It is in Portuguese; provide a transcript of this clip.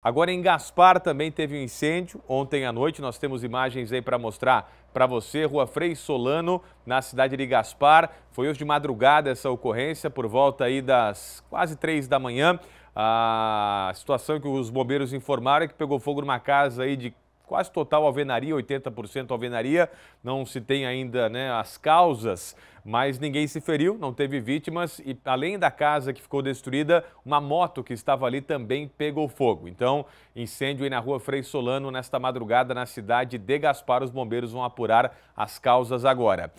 Agora em Gaspar também teve um incêndio. Ontem à noite nós temos imagens aí para mostrar para você. Rua Frei Solano, na cidade de Gaspar. Foi hoje de madrugada essa ocorrência, por volta aí das quase três da manhã. A situação que os bombeiros informaram é que pegou fogo numa casa aí de quase total alvenaria, 80% alvenaria. Não se tem ainda né, as causas, mas ninguém se feriu, não teve vítimas. E além da casa que ficou destruída, uma moto que estava ali também pegou fogo. Então, incêndio aí na rua Frei Solano nesta madrugada na cidade de Gaspar. Os bombeiros vão apurar as causas agora.